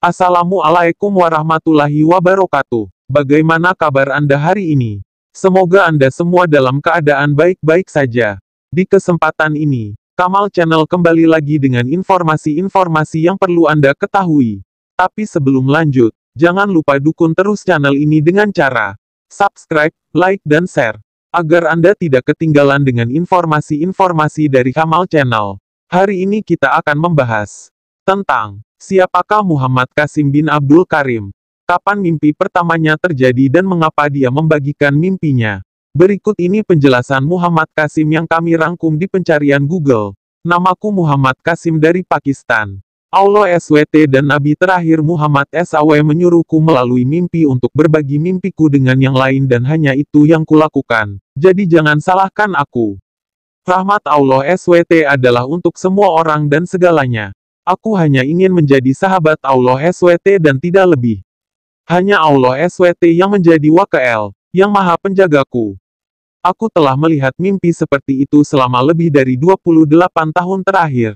Assalamualaikum warahmatullahi wabarakatuh. Bagaimana kabar Anda hari ini? Semoga Anda semua dalam keadaan baik-baik saja. Di kesempatan ini, Kamal Channel kembali lagi dengan informasi-informasi yang perlu Anda ketahui. Tapi sebelum lanjut, jangan lupa dukung terus channel ini dengan cara subscribe, like, dan share. Agar Anda tidak ketinggalan dengan informasi-informasi dari Kamal Channel. Hari ini kita akan membahas tentang Siapakah Muhammad Kasim bin Abdul Karim? Kapan mimpi pertamanya terjadi dan mengapa dia membagikan mimpinya? Berikut ini penjelasan Muhammad Kasim yang kami rangkum di pencarian Google. Namaku Muhammad Kasim dari Pakistan. Allah SWT dan Nabi terakhir Muhammad SAW menyuruhku melalui mimpi untuk berbagi mimpiku dengan yang lain dan hanya itu yang kulakukan. Jadi jangan salahkan aku. Rahmat Allah SWT adalah untuk semua orang dan segalanya. Aku hanya ingin menjadi sahabat Allah SWT dan tidak lebih. Hanya Allah SWT yang menjadi wakil, yang maha penjagaku. Aku telah melihat mimpi seperti itu selama lebih dari 28 tahun terakhir.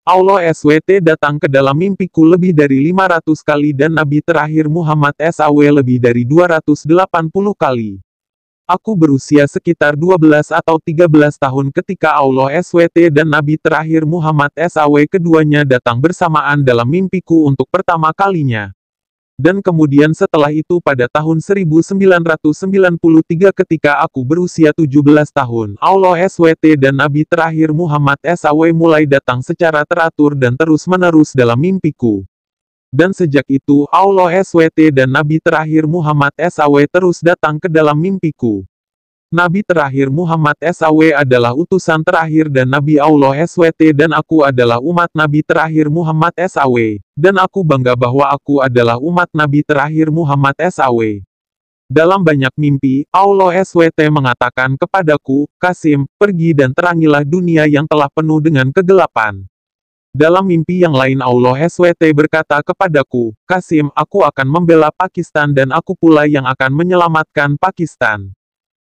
Allah SWT datang ke dalam mimpiku lebih dari 500 kali dan Nabi terakhir Muhammad SAW lebih dari 280 kali. Aku berusia sekitar 12 atau 13 tahun ketika Allah SWT dan Nabi terakhir Muhammad SAW keduanya datang bersamaan dalam mimpiku untuk pertama kalinya. Dan kemudian setelah itu pada tahun 1993 ketika aku berusia 17 tahun, Allah SWT dan Nabi terakhir Muhammad SAW mulai datang secara teratur dan terus-menerus dalam mimpiku. Dan sejak itu Allah SWT dan Nabi terakhir Muhammad SAW terus datang ke dalam mimpiku. Nabi terakhir Muhammad SAW adalah utusan terakhir dan Nabi Allah SWT dan aku adalah umat Nabi terakhir Muhammad SAW. Dan aku bangga bahwa aku adalah umat Nabi terakhir Muhammad SAW. Dalam banyak mimpi, Allah SWT mengatakan kepadaku, Kasim, pergi dan terangilah dunia yang telah penuh dengan kegelapan. Dalam mimpi yang lain Allah SWT berkata kepadaku, Kasim, aku akan membela Pakistan dan aku pula yang akan menyelamatkan Pakistan.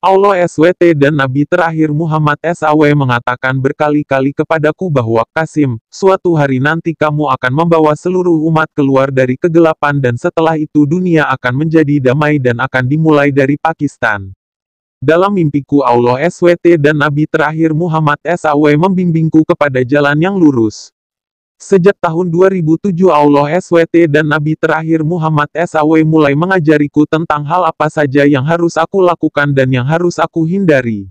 Allah SWT dan Nabi terakhir Muhammad SAW mengatakan berkali-kali kepadaku bahwa, Kasim, suatu hari nanti kamu akan membawa seluruh umat keluar dari kegelapan dan setelah itu dunia akan menjadi damai dan akan dimulai dari Pakistan. Dalam mimpiku Allah SWT dan Nabi terakhir Muhammad SAW membimbingku kepada jalan yang lurus, Sejak tahun 2007 Allah SWT dan Nabi terakhir Muhammad SAW mulai mengajariku tentang hal apa saja yang harus aku lakukan dan yang harus aku hindari.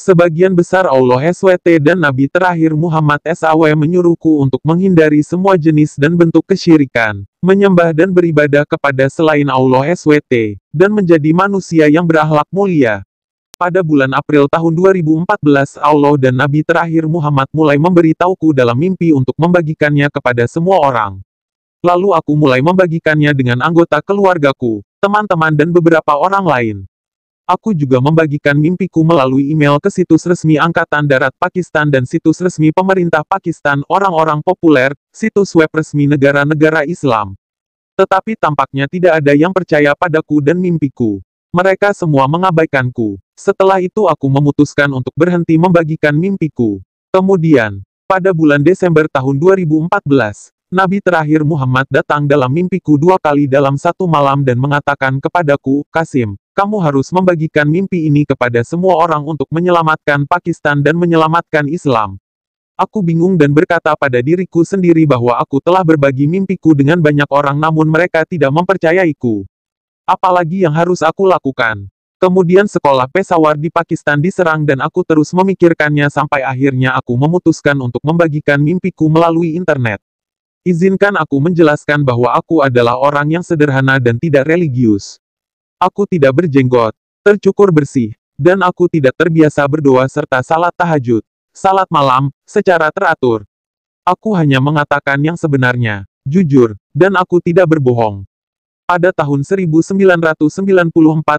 Sebagian besar Allah SWT dan Nabi terakhir Muhammad SAW menyuruhku untuk menghindari semua jenis dan bentuk kesyirikan, menyembah dan beribadah kepada selain Allah SWT, dan menjadi manusia yang berakhlak mulia, pada bulan April tahun 2014 Allah dan Nabi terakhir Muhammad mulai memberitahuku dalam mimpi untuk membagikannya kepada semua orang. Lalu aku mulai membagikannya dengan anggota keluargaku, teman-teman dan beberapa orang lain. Aku juga membagikan mimpiku melalui email ke situs resmi Angkatan Darat Pakistan dan situs resmi pemerintah Pakistan orang-orang populer, situs web resmi negara-negara Islam. Tetapi tampaknya tidak ada yang percaya padaku dan mimpiku. Mereka semua mengabaikanku. Setelah itu aku memutuskan untuk berhenti membagikan mimpiku. Kemudian, pada bulan Desember tahun 2014, Nabi terakhir Muhammad datang dalam mimpiku dua kali dalam satu malam dan mengatakan kepadaku, Kasim, kamu harus membagikan mimpi ini kepada semua orang untuk menyelamatkan Pakistan dan menyelamatkan Islam. Aku bingung dan berkata pada diriku sendiri bahwa aku telah berbagi mimpiku dengan banyak orang namun mereka tidak mempercayaiku. Apalagi yang harus aku lakukan? Kemudian sekolah Pesawar di Pakistan diserang dan aku terus memikirkannya sampai akhirnya aku memutuskan untuk membagikan mimpiku melalui internet. Izinkan aku menjelaskan bahwa aku adalah orang yang sederhana dan tidak religius. Aku tidak berjenggot, tercukur bersih, dan aku tidak terbiasa berdoa serta salat tahajud, salat malam, secara teratur. Aku hanya mengatakan yang sebenarnya, jujur, dan aku tidak berbohong. Pada tahun 1994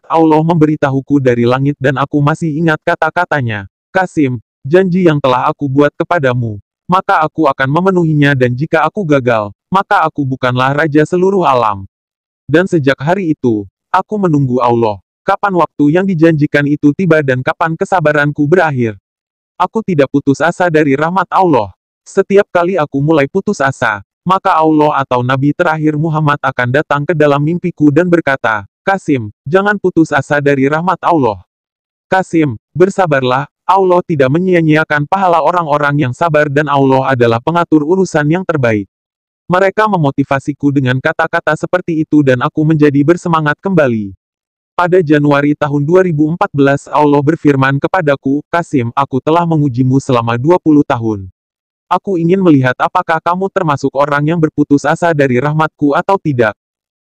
Allah memberitahuku dari langit dan aku masih ingat kata-katanya. Kasim, janji yang telah aku buat kepadamu. Maka aku akan memenuhinya dan jika aku gagal, maka aku bukanlah raja seluruh alam. Dan sejak hari itu, aku menunggu Allah. Kapan waktu yang dijanjikan itu tiba dan kapan kesabaranku berakhir. Aku tidak putus asa dari rahmat Allah. Setiap kali aku mulai putus asa, maka Allah atau Nabi terakhir Muhammad akan datang ke dalam mimpiku dan berkata, Kasim, jangan putus asa dari rahmat Allah. Kasim, bersabarlah, Allah tidak menyia-nyiakan pahala orang-orang yang sabar dan Allah adalah pengatur urusan yang terbaik. Mereka memotivasiku dengan kata-kata seperti itu dan aku menjadi bersemangat kembali. Pada Januari tahun 2014 Allah berfirman kepadaku, Kasim, aku telah mengujimu selama 20 tahun. Aku ingin melihat apakah kamu termasuk orang yang berputus asa dari rahmatku atau tidak.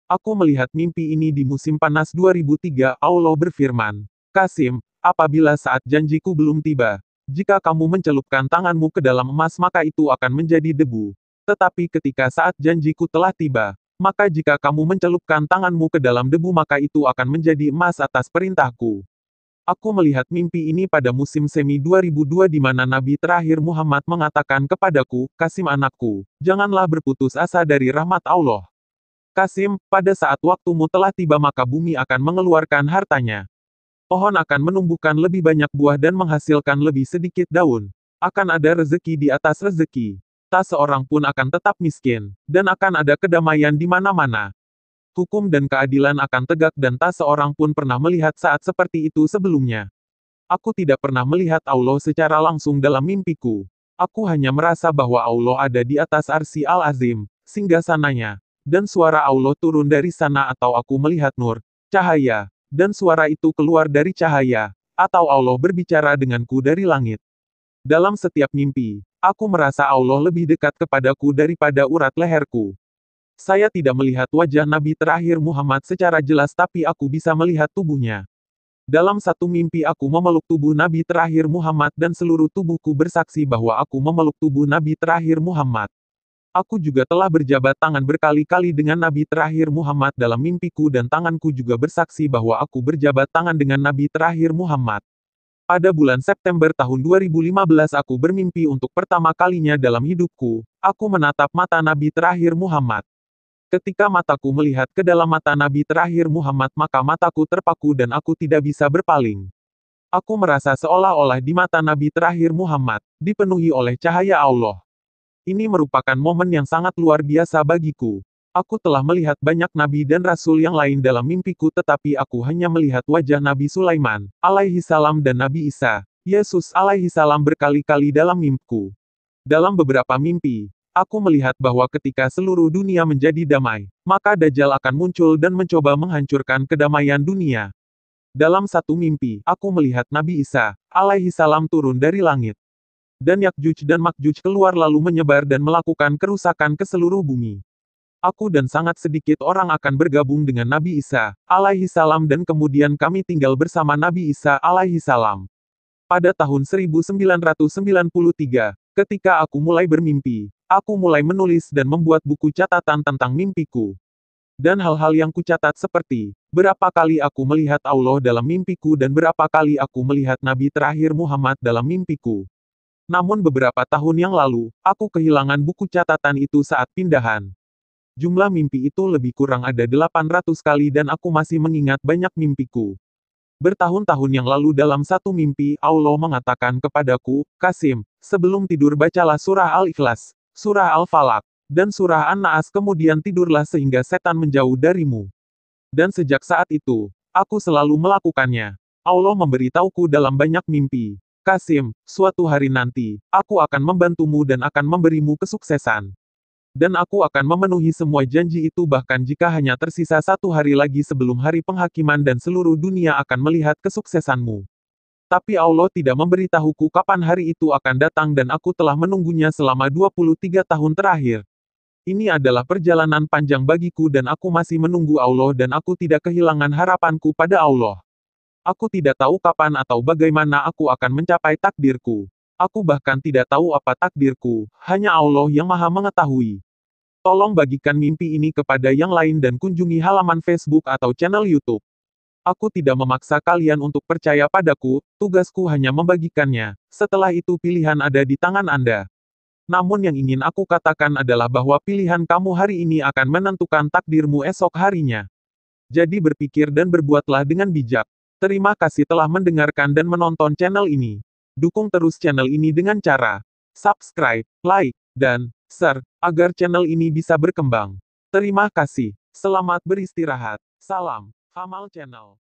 Aku melihat mimpi ini di musim panas 2003 Allah berfirman. Kasim, apabila saat janjiku belum tiba, jika kamu mencelupkan tanganmu ke dalam emas maka itu akan menjadi debu. Tetapi ketika saat janjiku telah tiba, maka jika kamu mencelupkan tanganmu ke dalam debu maka itu akan menjadi emas atas perintahku. Aku melihat mimpi ini pada musim semi 2002 di mana Nabi terakhir Muhammad mengatakan kepadaku, Kasim anakku, janganlah berputus asa dari rahmat Allah. Kasim, pada saat waktumu telah tiba maka bumi akan mengeluarkan hartanya. Pohon akan menumbuhkan lebih banyak buah dan menghasilkan lebih sedikit daun. Akan ada rezeki di atas rezeki. Tak seorang pun akan tetap miskin, dan akan ada kedamaian di mana-mana hukum dan keadilan akan tegak dan tak seorang pun pernah melihat saat seperti itu sebelumnya. Aku tidak pernah melihat Allah secara langsung dalam mimpiku. Aku hanya merasa bahwa Allah ada di atas arsi al-azim, sehingga sananya. Dan suara Allah turun dari sana atau aku melihat nur, cahaya. Dan suara itu keluar dari cahaya, atau Allah berbicara denganku dari langit. Dalam setiap mimpi, aku merasa Allah lebih dekat kepadaku daripada urat leherku. Saya tidak melihat wajah Nabi terakhir Muhammad secara jelas tapi aku bisa melihat tubuhnya. Dalam satu mimpi aku memeluk tubuh Nabi terakhir Muhammad dan seluruh tubuhku bersaksi bahwa aku memeluk tubuh Nabi terakhir Muhammad. Aku juga telah berjabat tangan berkali-kali dengan Nabi terakhir Muhammad dalam mimpiku dan tanganku juga bersaksi bahwa aku berjabat tangan dengan Nabi terakhir Muhammad. Pada bulan September tahun 2015 aku bermimpi untuk pertama kalinya dalam hidupku, aku menatap mata Nabi terakhir Muhammad. Ketika mataku melihat ke dalam mata Nabi terakhir Muhammad maka mataku terpaku dan aku tidak bisa berpaling. Aku merasa seolah-olah di mata Nabi terakhir Muhammad, dipenuhi oleh cahaya Allah. Ini merupakan momen yang sangat luar biasa bagiku. Aku telah melihat banyak nabi dan rasul yang lain dalam mimpiku tetapi aku hanya melihat wajah Nabi Sulaiman, alaihi salam dan Nabi Isa, Yesus alaihi salam berkali-kali dalam mimpiku. Dalam beberapa mimpi, Aku melihat bahwa ketika seluruh dunia menjadi damai, maka Dajjal akan muncul dan mencoba menghancurkan kedamaian dunia. Dalam satu mimpi, aku melihat Nabi Isa, alaihi salam turun dari langit. Dan Yakjuj dan Makjuj keluar lalu menyebar dan melakukan kerusakan ke seluruh bumi. Aku dan sangat sedikit orang akan bergabung dengan Nabi Isa, alaihi salam dan kemudian kami tinggal bersama Nabi Isa, alaihi salam. Pada tahun 1993, Ketika aku mulai bermimpi, aku mulai menulis dan membuat buku catatan tentang mimpiku. Dan hal-hal yang kucatat seperti, berapa kali aku melihat Allah dalam mimpiku dan berapa kali aku melihat Nabi terakhir Muhammad dalam mimpiku. Namun beberapa tahun yang lalu, aku kehilangan buku catatan itu saat pindahan. Jumlah mimpi itu lebih kurang ada 800 kali dan aku masih mengingat banyak mimpiku. Bertahun-tahun yang lalu dalam satu mimpi, Allah mengatakan kepadaku, Kasim, sebelum tidur bacalah surah Al-Ikhlas, surah Al-Falak, dan surah An-Naas kemudian tidurlah sehingga setan menjauh darimu. Dan sejak saat itu, aku selalu melakukannya. Allah memberitahuku dalam banyak mimpi. Kasim, suatu hari nanti, aku akan membantumu dan akan memberimu kesuksesan dan aku akan memenuhi semua janji itu bahkan jika hanya tersisa satu hari lagi sebelum hari penghakiman dan seluruh dunia akan melihat kesuksesanmu. Tapi Allah tidak memberitahuku kapan hari itu akan datang dan aku telah menunggunya selama 23 tahun terakhir. Ini adalah perjalanan panjang bagiku dan aku masih menunggu Allah dan aku tidak kehilangan harapanku pada Allah. Aku tidak tahu kapan atau bagaimana aku akan mencapai takdirku. Aku bahkan tidak tahu apa takdirku, hanya Allah yang maha mengetahui. Tolong bagikan mimpi ini kepada yang lain dan kunjungi halaman Facebook atau channel YouTube. Aku tidak memaksa kalian untuk percaya padaku, tugasku hanya membagikannya. Setelah itu pilihan ada di tangan Anda. Namun yang ingin aku katakan adalah bahwa pilihan kamu hari ini akan menentukan takdirmu esok harinya. Jadi berpikir dan berbuatlah dengan bijak. Terima kasih telah mendengarkan dan menonton channel ini. Dukung terus channel ini dengan cara subscribe, like, dan Sir, agar channel ini bisa berkembang. Terima kasih. Selamat beristirahat. Salam, Kamal Channel.